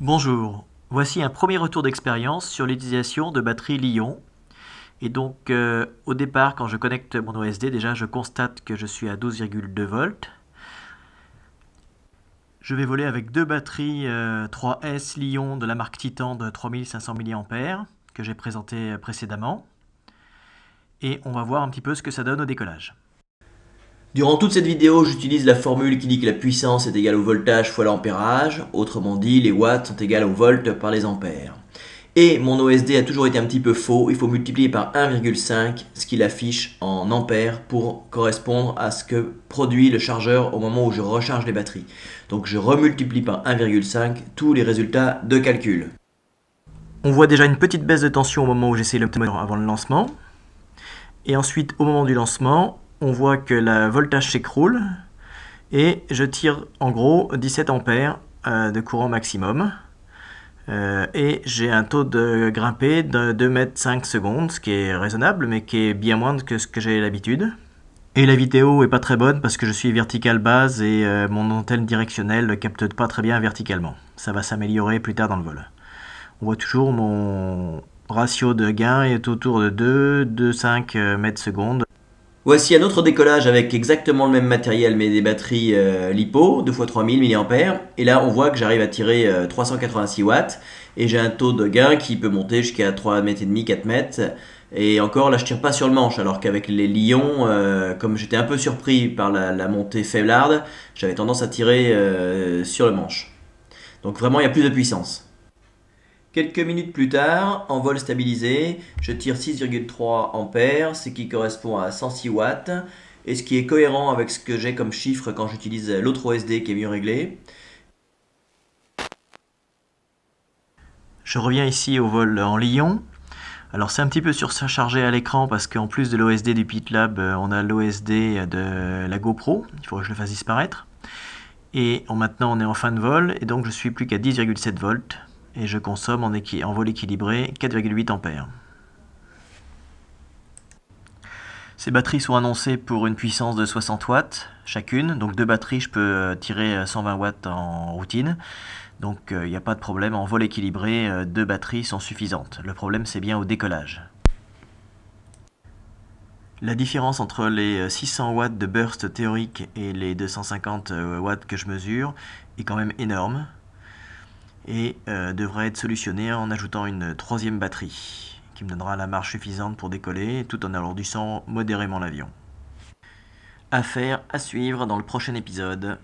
Bonjour, voici un premier retour d'expérience sur l'utilisation de batteries Lyon. Et donc euh, au départ quand je connecte mon OSD déjà je constate que je suis à 12,2 volts. Je vais voler avec deux batteries 3S euh, Lyon de la marque Titan de 3500 mAh que j'ai présenté précédemment. Et on va voir un petit peu ce que ça donne au décollage. Durant toute cette vidéo, j'utilise la formule qui dit que la puissance est égale au voltage fois l'ampérage, autrement dit, les watts sont égales au volts par les ampères. Et mon OSD a toujours été un petit peu faux, il faut multiplier par 1,5 ce qu'il affiche en ampères pour correspondre à ce que produit le chargeur au moment où je recharge les batteries. Donc je remultiplie par 1,5 tous les résultats de calcul. On voit déjà une petite baisse de tension au moment où j'essaie le avant le lancement. Et ensuite, au moment du lancement, on voit que la voltage s'écroule et je tire en gros 17 ampères euh, de courant maximum. Euh, et j'ai un taux de grimpé de 2 5 secondes, ce qui est raisonnable, mais qui est bien moindre que ce que j'ai l'habitude. Et la vidéo est pas très bonne parce que je suis vertical base et euh, mon antenne directionnelle ne capte pas très bien verticalement. Ça va s'améliorer plus tard dans le vol. On voit toujours mon ratio de gain est autour de 2, 2,5 mètres secondes Voici un autre décollage avec exactement le même matériel mais des batteries euh, LiPo, 2x3000 mAh. Et là on voit que j'arrive à tirer 386 euh, watts et j'ai un taux de gain qui peut monter jusqu'à 3,5 4 mètres. Et encore là je tire pas sur le manche alors qu'avec les lions, euh, comme j'étais un peu surpris par la, la montée faiblarde, j'avais tendance à tirer sur le manche. Donc vraiment il y a plus de puissance. Quelques minutes plus tard, en vol stabilisé, je tire 6,3 ampères, ce qui correspond à 106 watts, et ce qui est cohérent avec ce que j'ai comme chiffre quand j'utilise l'autre OSD qui est mieux réglé. Je reviens ici au vol en Lyon. Alors c'est un petit peu surchargé à l'écran parce qu'en plus de l'OSD du PitLab, euh, on a l'OSD de la GoPro. Il faudrait que je le fasse disparaître. Et maintenant on est en fin de vol et donc je suis plus qu'à 10,7 volts et je consomme en, vol équilibré 4,8 ampères. Ces batteries sont annoncées pour une puissance de 60 watts chacune, donc deux batteries je peux euh, tirer 120 euh, watts en routine, donc euh, il n'y a pas de problème, en vol équilibré deux batteries sont suffisantes, le problème c'est bien au décollage. La différence entre les 600 watts de burst théorique et les 250 watts que je mesure est quand même énorme, et euh, devrait être solutionné en ajoutant une troisième batterie qui me donnera la marche suffisante pour décoller tout en alourdissant modérément l'avion. Affaire à suivre dans le prochain épisode.